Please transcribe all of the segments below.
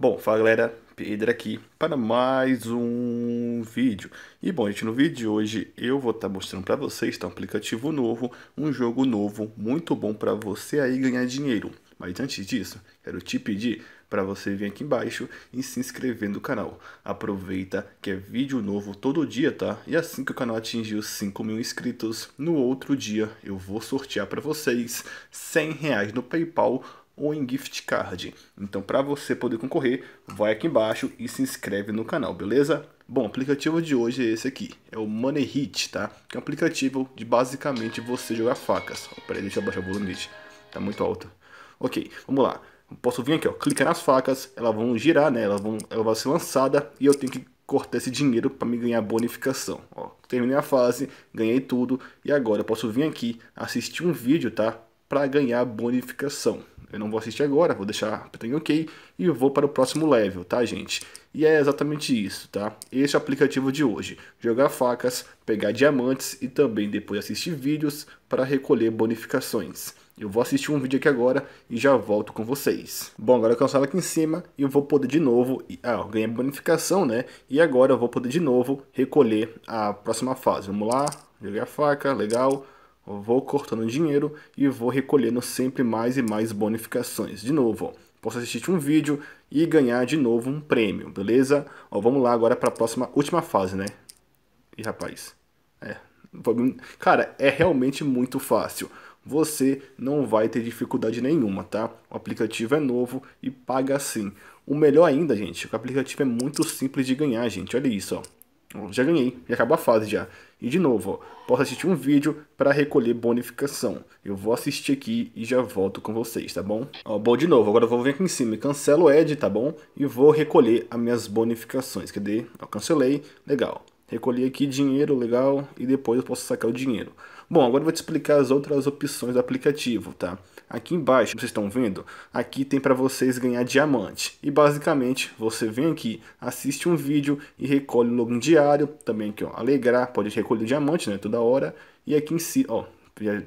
Bom, fala galera, Pedro aqui para mais um vídeo. E bom, gente, no vídeo de hoje eu vou estar tá mostrando para vocês tá, um aplicativo novo, um jogo novo, muito bom para você aí ganhar dinheiro. Mas antes disso, quero te pedir para você vir aqui embaixo e se inscrever no canal. Aproveita que é vídeo novo todo dia, tá? E assim que o canal atingir os 5 mil inscritos, no outro dia eu vou sortear para vocês 100 reais no Paypal ou em gift card. Então, para você poder concorrer, vai aqui embaixo e se inscreve no canal, beleza? Bom, o aplicativo de hoje é esse aqui, é o Money Hit, tá? Que é um aplicativo de basicamente você jogar facas. Oh, peraí, deixa eu abaixar o volume, gente. Tá muito alto. Ok, vamos lá. Posso vir aqui, ó, clicar nas facas, elas vão girar, né? Elas vão, ela vai ser lançada e eu tenho que cortar esse dinheiro para me ganhar bonificação. Ó, terminei a fase, ganhei tudo e agora eu posso vir aqui assistir um vídeo, tá? Para ganhar bonificação eu não vou assistir agora, vou deixar apertando OK e eu vou para o próximo level, tá, gente? E é exatamente isso, tá? Esse é o aplicativo de hoje, jogar facas, pegar diamantes e também depois assistir vídeos para recolher bonificações. Eu vou assistir um vídeo aqui agora e já volto com vocês. Bom, agora eu cancelo aqui em cima e eu vou poder de novo... Ah, eu ganhei bonificação, né? E agora eu vou poder de novo recolher a próxima fase. Vamos lá, joguei a faca, legal vou cortando dinheiro e vou recolhendo sempre mais e mais bonificações. De novo, ó, posso assistir um vídeo e ganhar de novo um prêmio, beleza? Ó, vamos lá agora para a próxima, última fase, né? E rapaz, é, cara, é realmente muito fácil. Você não vai ter dificuldade nenhuma, tá? O aplicativo é novo e paga assim. O melhor ainda, gente, é o aplicativo é muito simples de ganhar, gente. Olha isso, ó. Já ganhei, já acabou a fase já. E de novo, ó, posso assistir um vídeo para recolher bonificação. Eu vou assistir aqui e já volto com vocês, tá bom? Ó, bom, de novo, agora eu vou vir aqui em cima e cancelo o Ed, tá bom? E vou recolher as minhas bonificações. Cadê? Ó, cancelei, legal. Recolhi aqui dinheiro, legal, e depois eu posso sacar o dinheiro. Bom, agora eu vou te explicar as outras opções do aplicativo, tá? Aqui embaixo, vocês estão vendo? Aqui tem para vocês ganhar diamante. E basicamente, você vem aqui, assiste um vídeo e recolhe o login diário. Também aqui, ó, alegrar, pode recolher diamante, né, toda hora. E aqui em cima, si, ó,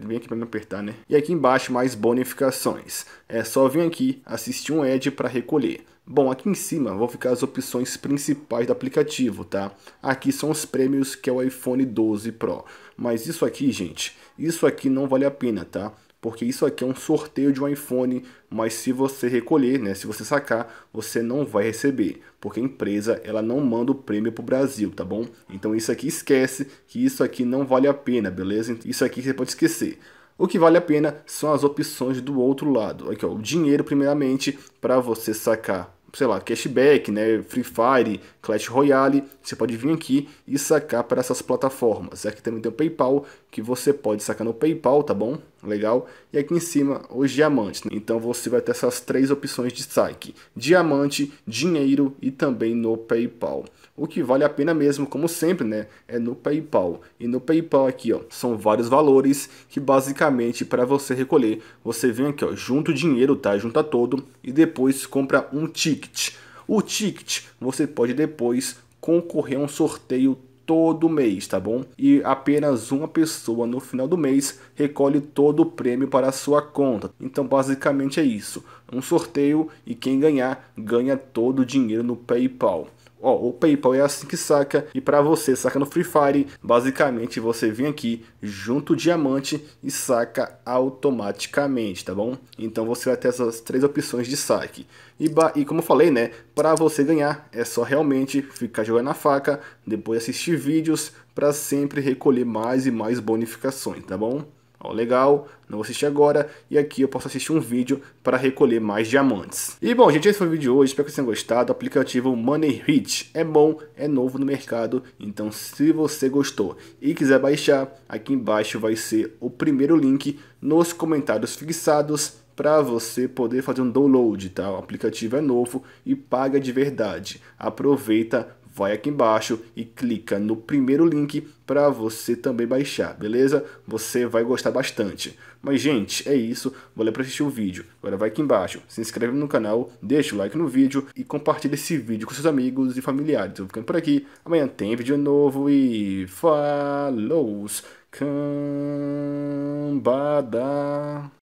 vem aqui para me apertar, né? E aqui embaixo mais bonificações. É só vir aqui, assistir um ad para recolher. Bom, aqui em cima vão ficar as opções principais do aplicativo, tá? Aqui são os prêmios que é o iPhone 12 Pro. Mas isso aqui, gente, isso aqui não vale a pena, tá? porque isso aqui é um sorteio de um iPhone, mas se você recolher, né, se você sacar, você não vai receber, porque a empresa ela não manda o prêmio para o Brasil, tá bom? Então isso aqui esquece, que isso aqui não vale a pena, beleza? Isso aqui você pode esquecer. O que vale a pena são as opções do outro lado. Aqui, ó, o dinheiro primeiramente para você sacar sei lá, cashback, né, Free Fire, Clash Royale, você pode vir aqui e sacar para essas plataformas. Aqui também tem o PayPal, que você pode sacar no PayPal, tá bom? legal? E aqui em cima os diamantes. Né? Então você vai ter essas três opções de saque: diamante, dinheiro e também no PayPal. O que vale a pena mesmo, como sempre, né, é no PayPal. E no PayPal aqui, ó, são vários valores que basicamente para você recolher, você vem aqui, ó, junta o dinheiro, tá? Junta todo e depois compra um ticket. O ticket você pode depois concorrer a um sorteio todo mês, tá bom? E apenas uma pessoa no final do mês recolhe todo o prêmio para a sua conta. Então, basicamente é isso um sorteio e quem ganhar ganha todo o dinheiro no PayPal. Ó, oh, o PayPal é assim que saca e para você saca no Free Fire, basicamente você vem aqui, junto o diamante e saca automaticamente, tá bom? Então você vai ter essas três opções de saque. E, e como eu falei, né, para você ganhar é só realmente ficar jogando na faca, depois assistir vídeos para sempre recolher mais e mais bonificações, tá bom? Ó, legal, não vou assistir agora. E aqui eu posso assistir um vídeo para recolher mais diamantes. E bom, gente, esse foi o vídeo de hoje. Espero que vocês tenham gostado. O aplicativo Money Rich é bom, é novo no mercado. Então, se você gostou e quiser baixar, aqui embaixo vai ser o primeiro link nos comentários fixados para você poder fazer um download, tá? O aplicativo é novo e paga de verdade. Aproveita vai aqui embaixo e clica no primeiro link para você também baixar, beleza? Você vai gostar bastante. Mas, gente, é isso. Valeu por assistir o vídeo. Agora vai aqui embaixo, se inscreve no canal, deixa o like no vídeo e compartilha esse vídeo com seus amigos e familiares. Eu vou ficando por aqui. Amanhã tem vídeo novo e... Falou! Cambada!